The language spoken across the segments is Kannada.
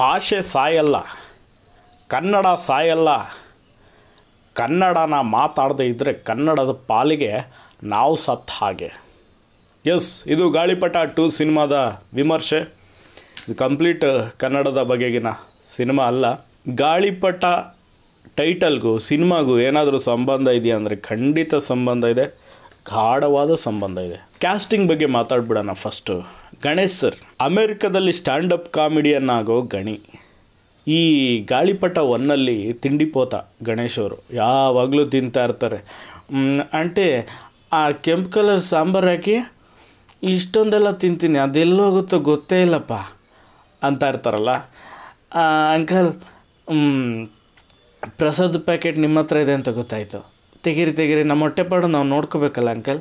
ಭಾಷೆ ಸಾಯಲ್ಲ ಕನ್ನಡ ಸಾಯಲ್ಲ ಕನ್ನಡನ ಮಾತಾಡದೇ ಇದ್ದರೆ ಕನ್ನಡದ ಪಾಲಿಗೆ ನಾವು ಸತ್ತ ಹಾಗೆ ಎಸ್ ಇದು ಗಾಳಿಪಟ ಟು ಸಿನಿಮಾದ ವಿಮರ್ಶೆ ಇದು ಕಂಪ್ಲೀಟ್ ಕನ್ನಡದ ಬಗೆಗಿನ ಸಿನಿಮಾ ಅಲ್ಲ ಗಾಳಿಪಟ ಟೈಟಲ್ಗೂ ಸಿನಿಮಾಗೂ ಏನಾದರೂ ಸಂಬಂಧ ಇದೆಯಾ ಅಂದರೆ ಖಂಡಿತ ಸಂಬಂಧ ಇದೆ ಗಾಢವಾದ ಸಂಬಂಧ ಇದೆ ಕ್ಯಾಸ್ಟಿಂಗ್ ಬಗ್ಗೆ ಮಾತಾಡ್ಬಿಡೋಣ ಫಸ್ಟು ಗಣೇಶ್ ಸರ್ ಅಮೆರಿಕದಲ್ಲಿ ಸ್ಟ್ಯಾಂಡಪ್ ಕಾಮಿಡಿಯನ್ ಆಗೋ ಗಣಿ ಈ ಗಾಳಿಪಟ ಒನ್ನಲ್ಲಿ ತಿಂಡಿಪೋತ ಗಣೇಶ್ ಅವರು ಯಾವಾಗಲೂ ತಿಂತಾ ಇರ್ತಾರೆ ಅಂಟೆ ಆ ಕೆಂಪು ಕಲರ್ ಸಾಂಬಾರು ಹಾಕಿ ಇಷ್ಟೊಂದೆಲ್ಲ ತಿಂತೀನಿ ಅದೆಲ್ಲೋಗುತ್ತೋ ಗೊತ್ತೇ ಇಲ್ಲಪ್ಪ ಅಂತ ಇರ್ತಾರಲ್ಲ ಅಂಕಲ್ ಪ್ರಸಾದ ಪ್ಯಾಕೆಟ್ ನಿಮ್ಮ ಹತ್ರ ಇದೆ ಅಂತ ಗೊತ್ತಾಯಿತು ತೆಗೀರಿ ತೆಗೀರಿ ನಮ್ಮ ಹೊಟ್ಟೆಪಾಡು ನಾವು ನೋಡ್ಕೋಬೇಕಲ್ಲ ಅಂಕಲ್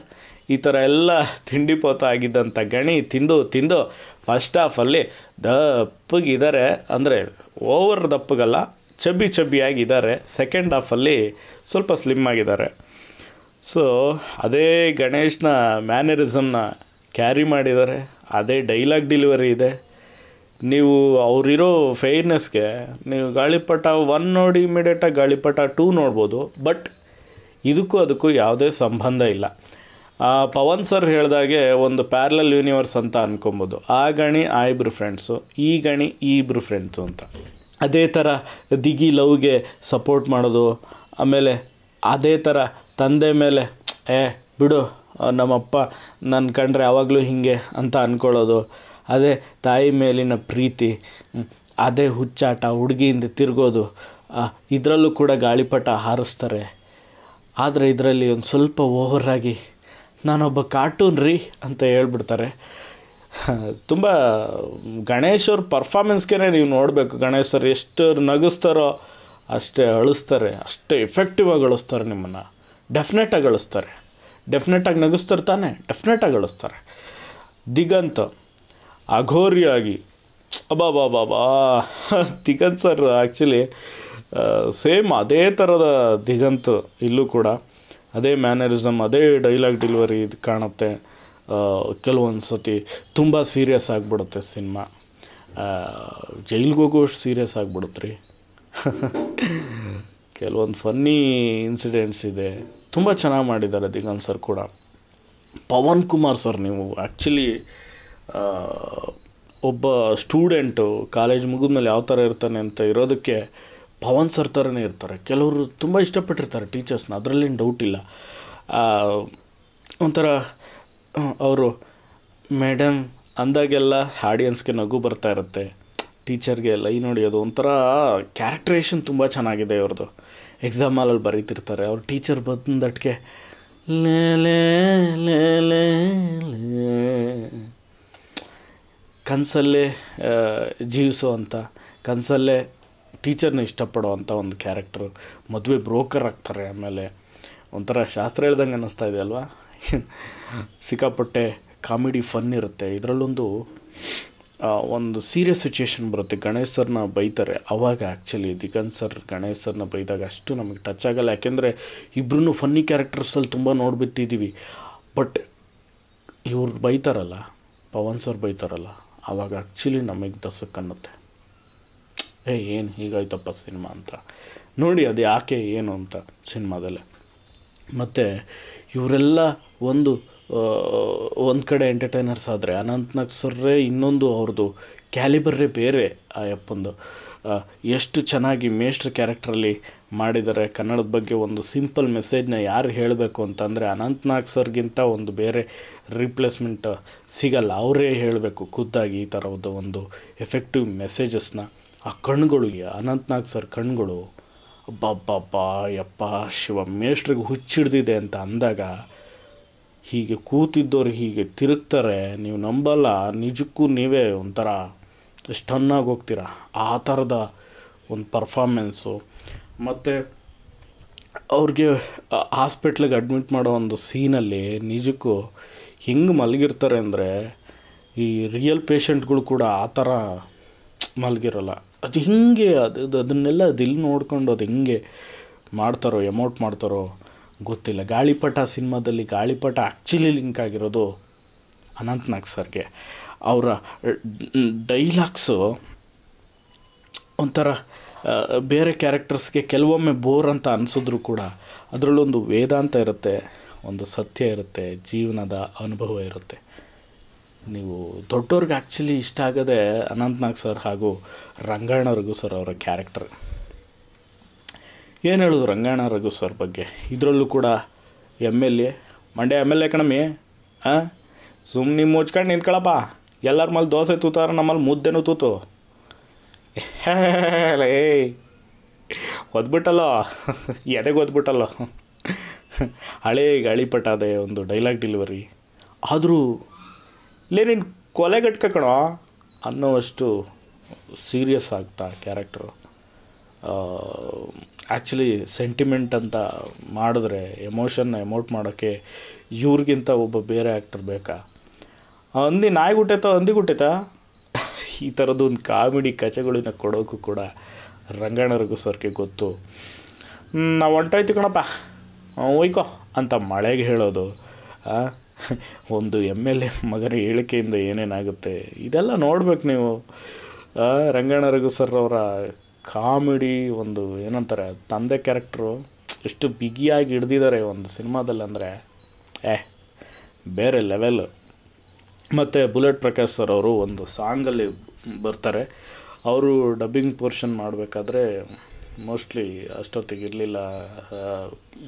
ಈ ಥರ ಎಲ್ಲ ತಿಂಡಿಪೋತ ಆಗಿದ್ದಂಥ ಗಣಿ ತಿಂದು ತಿಂದು ಫಸ್ಟ್ ಹಾಫಲ್ಲಿ ದಪ್ಪಗಿದ್ದಾರೆ ಅಂದರೆ ಓವರ್ ದಪ್ಪಗಲ್ಲ ಚಬ್ಬಿ ಚಬ್ಬಿಯಾಗಿದ್ದಾರೆ ಸೆಕೆಂಡ್ ಹಾಫಲ್ಲಿ ಸ್ವಲ್ಪ ಸ್ಲಿಮ್ ಆಗಿದ್ದಾರೆ ಸೊ ಅದೇ ಗಣೇಶನ ಮ್ಯಾನರಿಸಮ್ನ ಕ್ಯಾರಿ ಮಾಡಿದ್ದಾರೆ ಅದೇ ಡೈಲಾಗ್ ಡೆಲಿವರಿ ಇದೆ ನೀವು ಅವರಿರೋ ಫೇರ್ನೆಸ್ಗೆ ನೀವು ಗಾಳಿಪಟ ಒನ್ ನೋಡಿ ಇಮಿಡಿಯೇಟಾಗಿ ಗಾಳಿಪಟ ಟೂ ನೋಡ್ಬೋದು ಬಟ್ ಇದಕ್ಕೂ ಅದಕ್ಕೂ ಯಾವುದೇ ಸಂಬಂಧ ಇಲ್ಲ ಪವನ್ ಸರ್ ಹೇಳಿದಾಗೆ ಒಂದು ಪ್ಯಾರಲಲ್ ಯೂನಿವರ್ಸ್ ಅಂತ ಅನ್ಕೊಬೋದು ಆ ಗಣಿ ಆ ಇಬ್ಬರು ಫ್ರೆಂಡ್ಸು ಈ ಗಣಿ ಈ ಇಬ್ಬರು ಫ್ರೆಂಡ್ಸು ಅಂತ ಅದೇ ಥರ ದಿಗಿ ಲವ್ಗೆ ಸಪೋರ್ಟ್ ಮಾಡೋದು ಆಮೇಲೆ ಅದೇ ಥರ ತಂದೆ ಮೇಲೆ ಏ ಬಿಡು ನಮ್ಮಪ್ಪ ನನ್ನ ಕಂಡ್ರೆ ಯಾವಾಗಲೂ ಹೀಗೆ ಅಂತ ಅಂದ್ಕೊಳ್ಳೋದು ಅದೇ ತಾಯಿ ಮೇಲಿನ ಪ್ರೀತಿ ಅದೇ ಹುಚ್ಚಾಟ ಹುಡುಗಿಯಿಂದ ತಿರುಗೋದು ಇದರಲ್ಲೂ ಕೂಡ ಗಾಳಿಪಟ ಹಾರಿಸ್ತಾರೆ ಆದರೆ ಇದರಲ್ಲಿ ಒಂದು ಸ್ವಲ್ಪ ಓವರಾಗಿ ನಾನೊಬ್ಬ ಕಾರ್ಟೂನ್ ರೀ ಅಂತ ಹೇಳ್ಬಿಡ್ತಾರೆ ತುಂಬ ಗಣೇಶ್ ಅವ್ರ ಪರ್ಫಾಮೆನ್ಸ್ಗೆ ನೀವು ನೋಡಬೇಕು ಗಣೇಶ್ ಸರ್ ಎಷ್ಟು ನಗಿಸ್ತಾರೋ ಅಷ್ಟೇ ಅಳಿಸ್ತಾರೆ ಅಷ್ಟೇ ಎಫೆಕ್ಟಿವಾಗಿ ಅಳಿಸ್ತಾರೆ ನಿಮ್ಮನ್ನು ಡೆಫಿನೆಟಾಗಿ ಅಳಿಸ್ತಾರೆ ಡೆಫಿನೆಟಾಗಿ ನಗಿಸ್ತಾರೆ ತಾನೆ ಡೆಫಿನೆಟಾಗಿ ಅಳಿಸ್ತಾರೆ ದಿಗಂತ ಅಘೋರಿಯಾಗಿ ಅಬಾ ಬಾ ದಿಗಂತ್ ಸರ್ ಆ್ಯಕ್ಚುಲಿ ಸೇಮ್ ಅದೇ ಥರದ ದಿಗಂತ್ ಇಲ್ಲೂ ಕೂಡ ಅದೇ ಮ್ಯಾನರಿಸಮ್ ಅದೇ ಡೈಲಾಗ್ ಡೆಲಿವರಿ ಇದು ಕಾಣುತ್ತೆ ಕೆಲವೊಂದು ಸತಿ ತುಂಬ ಸೀರಿಯಸ್ ಆಗಿಬಿಡುತ್ತೆ ಸಿನಿಮಾ ಜೈಲಿಗೆ ಅಷ್ಟು ಸೀರಿಯಸ್ ಆಗಿಬಿಡುತ್ತೆ ರೀ ಕೆಲವೊಂದು ಫನ್ನಿ ಇನ್ಸಿಡೆಂಟ್ಸ್ ಇದೆ ತುಂಬ ಚೆನ್ನಾಗಿ ಮಾಡಿದ್ದಾರೆ ದಿಗಂತ್ ಸರ್ ಕೂಡ ಪವನ್ ಕುಮಾರ್ ಸರ್ ನೀವು ಆ್ಯಕ್ಚುಲಿ ಒಬ್ಬ ಸ್ಟೂಡೆಂಟು ಕಾಲೇಜ್ ಮುಗಿದ್ಮೇಲೆ ಯಾವ ಥರ ಇರ್ತಾನೆ ಅಂತ ಇರೋದಕ್ಕೆ ಪವನ್ ಸರ್ ಥರನೇ ಇರ್ತಾರೆ ಕೆಲವರು ತುಂಬ ಇಷ್ಟಪಟ್ಟಿರ್ತಾರೆ ಟೀಚರ್ಸ್ನ ಅದರಲ್ಲೇನು ಡೌಟ್ ಇಲ್ಲ ಒಂಥರ ಅವರು ಮೇಡಮ್ ಅಂದಾಗೆಲ್ಲ ಆಡಿಯನ್ಸ್ಗೆ ನಗು ಬರ್ತಾ ಇರುತ್ತೆ ಟೀಚರ್ಗೆ ಎಲ್ಲ ಈ ನೋಡಿ ಅದು ಒಂಥರ ಕ್ಯಾರೆಕ್ಟ್ರೇಷನ್ ತುಂಬ ಚೆನ್ನಾಗಿದೆ ಇವ್ರದ್ದು ಎಕ್ಸಾಮ್ ಹಾಲಲ್ಲಿ ಬರೀತಿರ್ತಾರೆ ಅವ್ರ ಟೀಚರ್ ಬಂದಟ್ಗೆ ಲೇ ಲೇ ಲೇ ಕನಸಲ್ಲೇ ಜೀವಿಸೋ ಅಂತ ಕನಸಲ್ಲೇ ಟೀಚರ್ನ ಇಷ್ಟಪಡುವಂಥ ಒಂದು ಕ್ಯಾರೆಕ್ಟ್ರು ಮದುವೆ ಬ್ರೋಕರ್ ಆಗ್ತಾರೆ ಆಮೇಲೆ ಒಂಥರ ಶಾಸ್ತ್ರ ಹೇಳ್ದಂಗೆ ಅನ್ನಿಸ್ತಾ ಇದೆ ಅಲ್ವಾ ಸಿಕ್ಕಾಪಟ್ಟೆ ಕಾಮಿಡಿ ಫನ್ ಇರುತ್ತೆ ಇದರಲ್ಲೊಂದು ಒಂದು ಸೀರಿಯಸ್ ಸಿಚುಯೇಷನ್ ಬರುತ್ತೆ ಗಣೇಶ್ ಸರ್ನ ಬೈತಾರೆ ಅವಾಗ ಆ್ಯಕ್ಚುಲಿ ದಿಗನ್ ಸರ್ ಗಣೇಶ್ ಸರ್ನ ಬೈದಾಗ ಅಷ್ಟು ನಮಗೆ ಟಚ್ ಆಗೋಲ್ಲ ಯಾಕೆಂದರೆ ಇಬ್ಬರೂ ಫನ್ನಿ ಕ್ಯಾರೆಕ್ಟರ್ಸಲ್ಲಿ ತುಂಬ ನೋಡಿಬಿಟ್ಟಿದ್ದೀವಿ ಬಟ್ ಇವ್ರು ಬೈತಾರಲ್ಲ ಪವನ್ ಸರ್ ಬೈತಾರಲ್ಲ ಆವಾಗ ಆ್ಯಕ್ಚುಲಿ ನಮಗೆ ದಸಕ್ಕನ್ನುತ್ತೆ ಏ ಏನು ಹೀಗಾಯ್ತಪ್ಪ ಸಿನಿಮಾ ಅಂತ ನೋಡಿ ಅದು ಯಾಕೆ ಏನು ಅಂತ ಸಿನಿಮಾದಲ್ಲಿ ಮತ್ತು ಇವರೆಲ್ಲ ಒಂದು ಒಂದು ಕಡೆ ಎಂಟರ್ಟೈನರ್ಸ್ ಆದರೆ ಅನಂತ್ನಾಗ್ ಸರ್ರೇ ಇನ್ನೊಂದು ಅವ್ರದ್ದು ಕ್ಯಾಲಿಬರ್ರೇ ಬೇರೆ ಆ ಯಪ್ಪಂದು ಎಷ್ಟು ಚೆನ್ನಾಗಿ ಮೇಷ್ಟ್ರ್ ಕ್ಯಾರೆಕ್ಟ್ರಲ್ಲಿ ಮಾಡಿದ್ದಾರೆ ಕನ್ನಡದ ಬಗ್ಗೆ ಒಂದು ಸಿಂಪಲ್ ಮೆಸೇಜ್ನ ಯಾರು ಹೇಳಬೇಕು ಅಂತಂದರೆ ಅನಂತ್ನಾಗ್ ಸರ್ಗಿಂತ ಒಂದು ಬೇರೆ ರಿಪ್ಲೇಸ್ಮೆಂಟ್ ಸಿಗಲ್ಲ ಅವರೇ ಹೇಳಬೇಕು ಖುದ್ದಾಗಿ ಈ ಥರದ ಒಂದು ಎಫೆಕ್ಟಿವ್ ಮೆಸೇಜಸ್ನ ಆ ಕಣ್ಗಳು ಅನಂತನಾಗ್ ಸರ್ ಕಣ್ಗಳು ಅಬ್ಬಬ್ಬಬ್ಬ ಯಪ್ಪ ಶಿವ ಮೇಷ್ಟ್ರಿಗೆ ಹುಚ್ಚಿಡ್ದಿದೆ ಅಂತ ಅಂದಾಗ ಹೀಗೆ ಕೂತಿದ್ದವ್ರು ಹೀಗೆ ತಿರುಗ್ತಾರೆ ನೀವು ನಂಬಲ್ಲ ನಿಜಕ್ಕೂ ನೀವೇ ಒಂಥರ ಸ್ಟನ್ನಾಗಿ ಹೋಗ್ತೀರ ಆ ಥರದ ಒಂದು ಪರ್ಫಾಮೆನ್ಸು ಮತ್ತು ಅವ್ರಿಗೆ ಹಾಸ್ಪಿಟ್ಲಿಗೆ ಅಡ್ಮಿಟ್ ಮಾಡೋ ಒಂದು ಸೀನಲ್ಲಿ ನಿಜಕ್ಕೂ ಹೆಂಗೆ ಮಲಗಿರ್ತಾರೆ ಅಂದರೆ ಈ ರಿಯಲ್ ಪೇಷಂಟ್ಗಳು ಕೂಡ ಆ ಥರ ಮಲಗಿರೋಲ್ಲ ಅದು ಹಿಂಗೆ ಅದು ಅದನ್ನೆಲ್ಲ ಅದಿಲ್ಲಿ ನೋಡ್ಕೊಂಡು ಅದು ಹೆಂಗೆ ಮಾಡ್ತಾರೋ ಎಮೋಟ್ ಮಾಡ್ತಾರೋ ಗೊತ್ತಿಲ್ಲ ಗಾಳಿಪಟ ಸಿನಿಮಾದಲ್ಲಿ ಗಾಳಿಪಟ ಆ್ಯಕ್ಚುಲಿ ಲಿಂಕ್ ಆಗಿರೋದು ಅನಂತ್ನಾಗ್ ಸರ್ಗೆ ಅವರ ಡೈಲಾಗ್ಸು ಒಂಥರ ಬೇರೆ ಕ್ಯಾರೆಕ್ಟರ್ಸ್ಗೆ ಕೆಲವೊಮ್ಮೆ ಬೋರ್ ಅಂತ ಅನಿಸಿದ್ರು ಕೂಡ ಅದರಲ್ಲೊಂದು ವೇದಾಂತ ಇರುತ್ತೆ ಒಂದು ಸತ್ಯ ಇರುತ್ತೆ ಜೀವನದ ಅನುಭವ ಇರುತ್ತೆ ನೀವು ದೊಡ್ಡವ್ರಿಗೆ ಆ್ಯಕ್ಚುಲಿ ಇಷ್ಟ ಆಗೋದೇ ಅನಂತನಾಗ್ ಸರ್ ಹಾಗೂ ರಂಗಾಯಣ ರಘು ಸರ್ ಅವರ ಕ್ಯಾರೆಕ್ಟರ್ ಏನು ಹೇಳೋದು ರಂಗಾಯಣ ರಘು ಸರ್ ಬಗ್ಗೆ ಇದರಲ್ಲೂ ಕೂಡ M L A Mandya M L A ಕಣಮಿ ಹಾಂ ಸುಮ್ಮನೆ ಮುಚ್ಕೊಂಡು ನಿಂತ್ಕೊಳಪ್ಪ ಎಲ್ಲರ ಮೇಲೆ ದೋಸೆ ತೂತಾರ ನಮ್ಮಲ್ಲಿ ಮುದ್ದೆನೂ ತೂತು ಏಯ್ ಒದ್ಬಿಟ್ಟಲ್ಲೋ ಎದೆಗೆ ಒದ್ಬಿಟ್ಟಲ್ಲೋ ಹಳೇ ಗಾಳಿಪಟಾದೆ ಒಂದು ಡೈಲಾಗ್ ಡೆಲಿವರಿ ಆದರೂ ಲೇ ನೀನು ಕೊಲೆಗಟ್ಕ ಕಣೋ ಅನ್ನೋವಷ್ಟು ಸೀರಿಯಸ್ ಆಗ್ತಾ ಕ್ಯಾರೆಕ್ಟ್ರು ಆ್ಯಕ್ಚುಲಿ ಸೆಂಟಿಮೆಂಟ್ ಅಂತ ಮಾಡಿದ್ರೆ ಎಮೋಷನ್ನ ಎಮೋಟ್ ಮಾಡೋಕ್ಕೆ ಇವ್ರಿಗಿಂತ ಒಬ್ಬ ಬೇರೆ ಆ್ಯಕ್ಟರ್ ಬೇಕಾ ಅಂದಿ ನಾಯಿ ಗುಟ್ಟೈತ ಹಂದಿ ಥರದ್ದು ಈ ಒಂದು ಕಾಮಿಡಿ ಕಚೆಗಳನ್ನ ಕೊಡೋಕ್ಕೂ ಕೂಡ ರಂಗಣ್ಣರಿಗೂ ಸರ್ಕೆ ಗೊತ್ತು ನಾವು ಹೊಂಟೋಯ್ತು ಕಣಪ್ಪ ಹೋಯ್ಕೋ ಅಂತ ಮಳೆಗೆ ಹೇಳೋದು ಒಂದು ಎಮ್ ಎಲ್ ಎ ಮಗನ ಹೇಳಿಕೆಯಿಂದ ಏನೇನಾಗುತ್ತೆ ಇದೆಲ್ಲ ನೋಡ್ಬೇಕು ನೀವು ರಂಗಣ್ಣ ರಘು ಸರ್ ಅವರ ಕಾಮಿಡಿ ಒಂದು ಏನಂತಾರೆ ತಂದೆ ಕ್ಯಾರೆಕ್ಟ್ರು ಎಷ್ಟು ಬಿಗಿಯಾಗಿ ಹಿಡ್ದಿದ್ದಾರೆ ಒಂದು ಸಿನಿಮಾದಲ್ಲಿ ಅಂದರೆ ಏ ಬೇರೆ ಲೆವೆಲ್ ಮತ್ತು ಬುಲೆಟ್ ಪ್ರಕಾಶ್ ಸರ್ ಅವರು ಒಂದು ಸಾಂಗಲ್ಲಿ ಬರ್ತಾರೆ ಅವರು ಡಬ್ಬಿಂಗ್ ಪೋರ್ಷನ್ ಮಾಡಬೇಕಾದ್ರೆ ಮೋಸ್ಟ್ಲಿ ಅಷ್ಟೊತ್ತಿಗೆ ಇರಲಿಲ್ಲ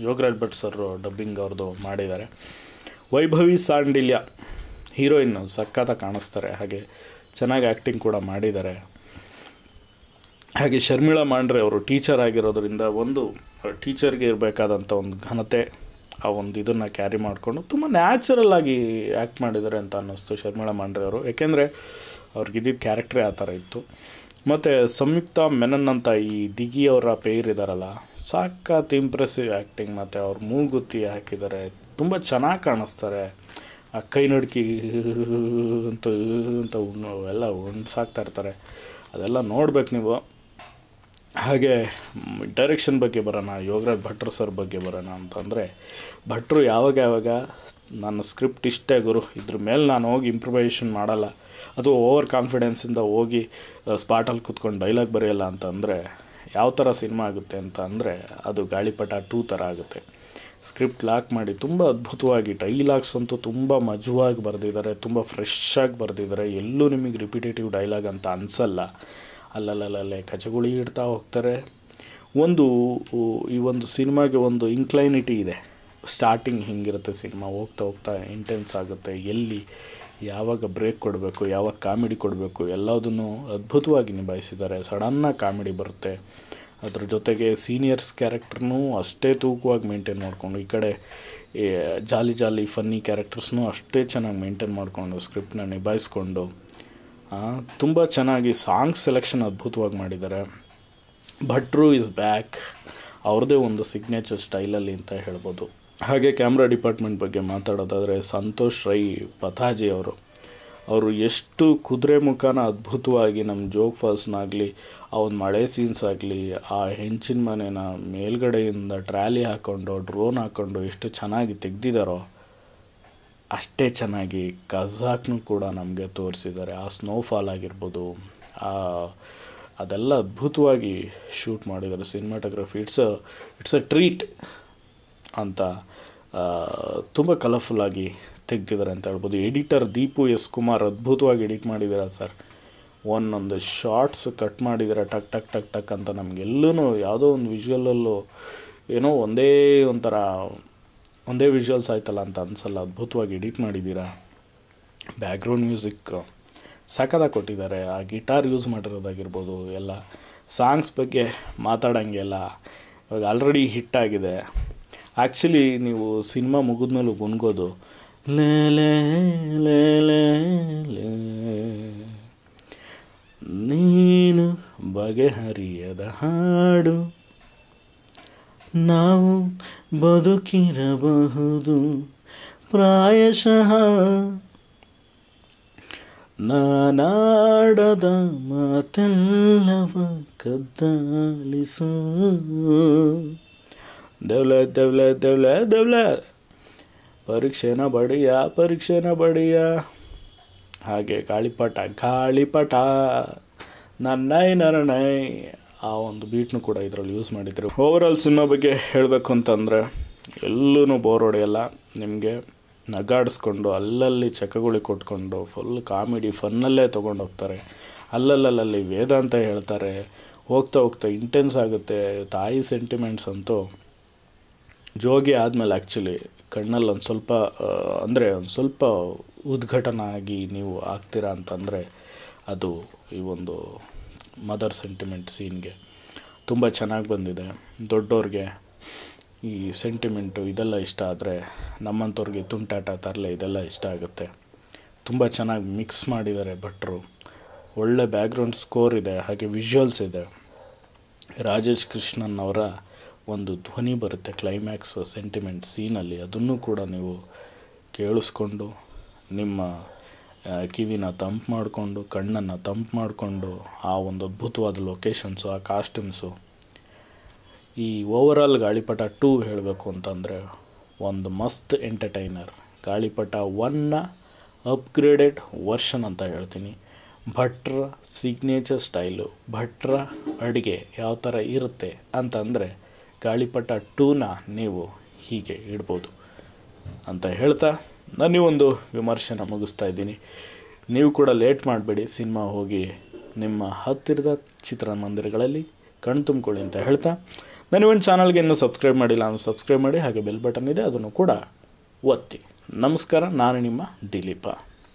ಯೋಗರಾಜ್ ಭಟ್ ಸರ್ ಡಬ್ಬಿಂಗ್ ಅವ್ರದ್ದು ಮಾಡಿದ್ದಾರೆ ವೈಭವಿ ಸಾಂಡಿಲ್ಯ ಹೀರೋಯಿನ್ನು ಸಕ್ಕತ್ತ ಕಾಣಿಸ್ತಾರೆ ಹಾಗೆ ಚೆನ್ನಾಗಿ ಆ್ಯಕ್ಟಿಂಗ್ ಕೂಡ ಮಾಡಿದ್ದಾರೆ ಹಾಗೆ ಶರ್ಮಿಳಾ ಮಾಂಡ್ರೆ ಅವರು ಟೀಚರ್ ಆಗಿರೋದರಿಂದ ಒಂದು ಟೀಚರ್ಗೆ ಇರಬೇಕಾದಂಥ ಒಂದು ಘನತೆ ಆ ಒಂದು ಇದನ್ನು ಕ್ಯಾರಿ ಮಾಡಿಕೊಂಡು ತುಂಬ ನ್ಯಾಚುರಲ್ ಆಗಿ ಆ್ಯಕ್ಟ್ ಮಾಡಿದ್ದಾರೆ ಅಂತ ಅನ್ನಿಸ್ತು ಶರ್ಮಿಳಾ ಮಾಂಡ್ರೆ ಅವರು ಯಾಕೆಂದರೆ ಅವ್ರಿಗಿದ್ದಿದ್ದ ಕ್ಯಾರೆಕ್ಟ್ರೇ ಆ ಥರ ಇತ್ತು ಮತ್ತು ಸಂಯುಕ್ತ ಮೆನನ್ ಅಂತ ಈ ದಿಗಿ ಅವರ ಪೇರ್ ಇದ್ದಾರಲ್ಲ ಸಾಕತ್ ಇಂಪ್ರೆಸಿವ್ ಆ್ಯಕ್ಟಿಂಗ್ ಮತ್ತು ಅವ್ರ ಮೂಗುತ್ತಿ ಹಾಕಿದ್ದಾರೆ ತುಂಬ ಚೆನ್ನಾಗಿ ಕಾಣಿಸ್ತಾರೆ ಆ ಕೈ ನಡುಕಿ ಅಂತ ಅಂತ ಎಲ್ಲ ಉಣ್ಸಾಕ್ತಾ ಇರ್ತಾರೆ ಅದೆಲ್ಲ ನೋಡ್ಬೇಕು ನೀವು ಹಾಗೆ ಡೈರೆಕ್ಷನ್ ಬಗ್ಗೆ ಬರೋಣ ಯೋಗರಾಜ್ ಭಟ್ರು ಸರ್ ಬಗ್ಗೆ ಬರೋಣ ಅಂತಂದರೆ ಭಟ್ರು ಯಾವಾಗ ಯಾವಾಗ ನನ್ನ ಸ್ಕ್ರಿಪ್ಟ್ ಇಷ್ಟೇ ಗುರು ಇದ್ರ ಮೇಲೆ ನಾನು ಹೋಗಿ ಇಂಪ್ರೊವೈಸೇಷನ್ ಮಾಡಲ್ಲ ಅದು ಓವರ್ ಕಾನ್ಫಿಡೆನ್ಸಿಂದ ಹೋಗಿ ಸ್ಪಾಟಲ್ಲಿ ಕೂತ್ಕೊಂಡು ಡೈಲಾಗ್ ಬರೆಯಲ್ಲ ಅಂತಂದರೆ ಯಾವ ಥರ ಸಿನಿಮಾ ಆಗುತ್ತೆ ಅಂತ ಅಂದರೆ ಅದು ಗಾಳಿಪಟ ಟೂ ಥರ ಆಗುತ್ತೆ ಸ್ಕ್ರಿಪ್ಟ್ ಲಾಕ್ ಮಾಡಿ ತುಂಬ ಅದ್ಭುತವಾಗಿ ಡೈಲಾಗ್ಸ್ ಅಂತೂ ತುಂಬ ಮಜುವಾಗಿ ಬರೆದಿದ್ದಾರೆ ತುಂಬ ಫ್ರೆಶ್ ಆಗಿ ಬರೆದಿದ್ದಾರೆ ಎಲ್ಲೂ ನಿಮಗೆ ರಿಪಿಟೇಟಿವ್ ಡೈಲಾಗ್ ಅಂತ ಅನಿಸಲ್ಲ ಅಲ್ಲಲ್ಲಲ್ಲೇ ಕಚಗುಳಿ ಇಡ್ತಾ ಹೋಗ್ತಾರೆ ಒಂದು ಈ ಒಂದು ಸಿನಿಮಾಗೆ ಒಂದು ಇನ್ಕ್ಲೈನಿಟಿ ಇದೆ ಸ್ಟಾರ್ಟಿಂಗ್ ಹಿಂಗಿರುತ್ತೆ ಸಿನಿಮಾ ಹೋಗ್ತಾ ಹೋಗ್ತಾ ಇಂಟೆನ್ಸ್ ಆಗುತ್ತೆ ಎಲ್ಲಿ ಯಾವಾಗ ಬ್ರೇಕ್ ಕೊಡಬೇಕು ಯಾವಾಗ ಕಾಮಿಡಿ ಕೊಡಬೇಕು ಎಲ್ಲದನ್ನು ಅದ್ಭುತವಾಗಿ ನಿಭಾಯಿಸಿದ್ದಾರೆ ಸಡನ್ನಾಗಿ ಕಾಮಿಡಿ ಬರುತ್ತೆ ಅದ್ರ ಜೊತೆಗೆ ಸೀನಿಯರ್ಸ್ ಕ್ಯಾರೆಕ್ಟ್ರನ್ನೂ ಅಷ್ಟೇ ತೂಕವಾಗಿ ಮೇಂಟೇನ್ ಮಾಡಿಕೊಂಡು ಈ ಕಡೆ ಜಾಲಿ ಜಾಲಿ ಫನ್ನಿ ಕ್ಯಾರೆಕ್ಟರ್ಸ್ನೂ ಅಷ್ಟೇ ಚೆನ್ನಾಗಿ ಮೇಂಟೇನ್ ಮಾಡಿಕೊಂಡು ಸ್ಕ್ರಿಪ್ಟನ್ನ ನಿಭಾಯಿಸ್ಕೊಂಡು ತುಂಬ ಚೆನ್ನಾಗಿ ಸಾಂಗ್ ಸೆಲೆಕ್ಷನ್ ಅದ್ಭುತವಾಗಿ ಮಾಡಿದ್ದಾರೆ ಭಟ್ರು ಇಸ್ ಬ್ಯಾಕ್ ಅವ್ರದ್ದೇ ಒಂದು ಸಿಗ್ನೇಚರ್ ಸ್ಟೈಲಲ್ಲಿ ಅಂತ ಹೇಳ್ಬೋದು ಹಾಗೆ ಕ್ಯಾಮ್ರಾ ಡಿಪಾರ್ಟ್ಮೆಂಟ್ ಬಗ್ಗೆ ಮಾತಾಡೋದಾದರೆ ಸಂತೋಷ್ ರೈ ಪಥಾಜಿ ಅವರು ಅವರು ಎಷ್ಟು ಕುದುರೆ ಮುಖಾನ ಅದ್ಭುತವಾಗಿ ನಮ್ಮ ಜೋಗ್ ಫಾಲ್ಸ್ನಾಗಲಿ ಆ ಒಂದು ಮಳೆ ಸೀನ್ಸ್ ಆಗಲಿ ಆ ಹೆಂಚಿನ ಮನೆನ ಮೇಲ್ಗಡೆಯಿಂದ ಟ್ರಾಲಿ ಹಾಕ್ಕೊಂಡು ಡ್ರೋನ್ ಹಾಕ್ಕೊಂಡು ಎಷ್ಟು ಚೆನ್ನಾಗಿ ತೆಗೆದಿದ್ದಾರೋ ಅಷ್ಟೇ ಚೆನ್ನಾಗಿ ಕಝಾಕ್ನು ಕೂಡ ನಮಗೆ ತೋರಿಸಿದ್ದಾರೆ ಆ ಸ್ನೋಫಾಲ್ ಆಗಿರ್ಬೋದು ಆ ಅದೆಲ್ಲ ಅದ್ಭುತವಾಗಿ ಶೂಟ್ ಮಾಡಿದ್ದಾರೆ cinematography it's a it's a treat ಅಂತ ತುಂಬ ಕಲರ್ಫುಲ್ಲಾಗಿ ತೆಗ್ದಿದ್ದಾರೆ ಅಂತ ಹೇಳ್ಬೋದು ಎಡಿಟರ್ ದೀಪು ಎಸ್ ಕುಮಾರ್ ಅದ್ಭುತವಾಗಿ ಎಡಿಟ್ ಮಾಡಿದ್ದೀರಾ ಸರ್ ಒಂದೊಂದು ಶಾರ್ಟ್ಸ್ ಕಟ್ ಮಾಡಿದ್ದೀರಾ ಟಕ್ ಟಕ್ ಟಕ್ ಟಕ್ ಅಂತ ನಮಗೆಲ್ಲೂ ಯಾವುದೋ ಒಂದು ವಿಷುವಲಲ್ಲೂ ಏನೋ ಒಂದೇ ಒಂಥರ ಒಂದೇ ವಿಷುವಲ್ಸ್ ಆಯ್ತಲ್ಲ ಅಂತ ಅನ್ಸಲ್ಲ ಅದ್ಭುತವಾಗಿ ಎಡಿಟ್ ಮಾಡಿದ್ದೀರ ಬ್ಯಾಕ್ಗ್ರೌಂಡ್ ಮ್ಯೂಸಿಕ್ ಸಖತ್ತಾಗಿ ಕೊಟ್ಟಿದ್ದಾರೆ ಆ ಗಿಟಾರ್ ಯೂಸ್ ಮಾಡಿರೋದಾಗಿರ್ಬೋದು ಎಲ್ಲ ಸಾಂಗ್ಸ್ ಬಗ್ಗೆ ಮಾತಾಡೋಂಗೆ ಇವಾಗ ಆಲ್ರೆಡಿ ಹಿಟ್ಟಾಗಿದೆ ಆ್ಯಕ್ಚುಲಿ ನೀವು ಸಿನಿಮಾ ಮುಗಿದ್ಮೇಲೆ ಗುನ್ಗೋದು ನೀನು ಬಗೆಹರಿಯದ ಹಾಡು ನಾವು ಬದುಕಿರಬಹುದು ಪ್ರಾಯಶಃ ನಾನಾಡದ ಮಾತೆಲ್ಲವ ಕದ್ದಾಲಿಸು ದೌಲ ದೌಲ ದೌಲ ದೌಲ ಪರೀಕ್ಷೆನ ಬಡಿಯ ಪರೀಕ್ಷೆನ ಬಡಿಯ ಹಾಗೆ ಗಾಳಿಪಟ ಗಾಳಿಪಟ ನನ್ನೈ ನರಣೈ ಆ ಒಂದು ಬೀಟ್ನು ಕೂಡ ಇದರಲ್ಲಿ ಯೂಸ್ ಮಾಡಿದ್ರು ಓವರ್ ಆಲ್ ಸಿನಿಮಾ ಬಗ್ಗೆ ಹೇಳಬೇಕು ಅಂತಂದರೆ ಎಲ್ಲೂ ಬೋರ್ ಹೊಡೆಯಲ್ಲ ನಿಮಗೆ ನಗಾಡಿಸ್ಕೊಂಡು ಅಲ್ಲಲ್ಲಿ ಚಕಗುಳಿ ಕೊಟ್ಕೊಂಡು ಫುಲ್ ಕಾಮಿಡಿ ಫನ್ನಲ್ಲೇ ಹೋಗ್ತಾರೆ ಅಲ್ಲಲ್ಲಲ್ಲಿ ವೇದ ಅಂತ ಹೇಳ್ತಾರೆ ಹೋಗ್ತಾ ಹೋಗ್ತಾ ಇಂಟೆನ್ಸ್ ಆಗುತ್ತೆ ತಾಯಿ ಸೆಂಟಿಮೆಂಟ್ಸ್ ಅಂತೂ ಜೋಗಿ ಆದಮೇಲೆ ಆ್ಯಕ್ಚುಲಿ ಕಣ್ಣಲ್ಲಿ ಒಂದು ಸ್ವಲ್ಪ ಅಂದರೆ ಒಂದು ಸ್ವಲ್ಪ ಉದ್ಘಟನ ಆಗಿ ನೀವು ಆಗ್ತೀರಾ ಅಂತಂದರೆ ಅದು ಈ ಒಂದು ಮದರ್ ಸೆಂಟಿಮೆಂಟ್ ಸೀನ್ಗೆ ತುಂಬ ಚೆನ್ನಾಗಿ ಬಂದಿದೆ ದೊಡ್ಡವ್ರಿಗೆ ಈ ಸೆಂಟಿಮೆಂಟು ಇದೆಲ್ಲ ಇಷ್ಟ ಆದರೆ ನಮ್ಮಂಥವ್ರಿಗೆ ತುಂಟಾಟ ತರಲೆ ಇದೆಲ್ಲ ಇಷ್ಟ ಆಗುತ್ತೆ ತುಂಬ ಚೆನ್ನಾಗಿ ಮಿಕ್ಸ್ ಮಾಡಿದ್ದಾರೆ ಭಟ್ರು ಒಳ್ಳೆ ಬ್ಯಾಕ್ಗ್ರೌಂಡ್ ಸ್ಕೋರ್ ಇದೆ ಹಾಗೆ ವಿಜುವಲ್ಸ್ ಇದೆ ರಾಜೇಶ್ ಕೃಷ್ಣನ್ ಅವರ ಒಂದು ಧ್ವನಿ ಬರುತ್ತೆ ಕ್ಲೈಮ್ಯಾಕ್ಸ್ ಸೆಂಟಿಮೆಂಟ್ ಸೀನಲ್ಲಿ ಅದನ್ನು ಕೂಡ ನೀವು ಕೇಳಿಸ್ಕೊಂಡು ನಿಮ್ಮ ಕಿವಿನ ತಂಪು ಮಾಡಿಕೊಂಡು ಕಣ್ಣನ್ನು ತಂಪು ಮಾಡಿಕೊಂಡು ಆ ಒಂದು ಅದ್ಭುತವಾದ ಲೊಕೇಶನ್ಸು ಆ ಕಾಸ್ಟ್ಯೂಮ್ಸು ಈ ಓವರಾಲ್ ಗಾಳಿಪಟ ಟೂ ಹೇಳಬೇಕು ಅಂತಂದರೆ ಒಂದು ಮಸ್ತ್ ಎಂಟರ್ಟೈನರ್ ಗಾಳಿಪಟ ಒನ್ನ ಅಪ್ಗ್ರೇಡೆಡ್ ವರ್ಷನ್ ಅಂತ ಹೇಳ್ತೀನಿ ಭಟ್ರ ಸಿಗ್ನೇಚರ್ ಸ್ಟೈಲು ಭಟ್ರ ಅಡುಗೆ ಯಾವ ಥರ ಇರುತ್ತೆ ಅಂತಂದರೆ ಗಾಳಿಪಟ ಟೂನ ನೀವು ಹೀಗೆ ಇಡ್ಬೋದು ಅಂತ ಹೇಳ್ತಾ ನಾನು ಒಂದು ವಿಮರ್ಶೆನ ಮುಗಿಸ್ತಾ ಇದ್ದೀನಿ ನೀವು ಕೂಡ ಲೇಟ್ ಮಾಡಬೇಡಿ ಸಿನಿಮಾ ಹೋಗಿ ನಿಮ್ಮ ಹತ್ತಿರದ ಚಿತ್ರಮಂದಿರಗಳಲ್ಲಿ ತುಂಬಿಕೊಳ್ಳಿ ಅಂತ ಹೇಳ್ತಾ ನನ್ನ ಚಾನಲ್ಗೆ ಇನ್ನೂ ಸಬ್ಸ್ಕ್ರೈಬ್ ಮಾಡಿಲ್ಲ ನಾನು ಸಬ್ಸ್ಕ್ರೈಬ್ ಮಾಡಿ ಹಾಗೆ ಬೆಲ್ ಬಟನ್ ಇದೆ ಅದನ್ನು ಕೂಡ ಒತ್ತಿ ನಮಸ್ಕಾರ ನಾನು ನಿಮ್ಮ ದಿಲೀಪ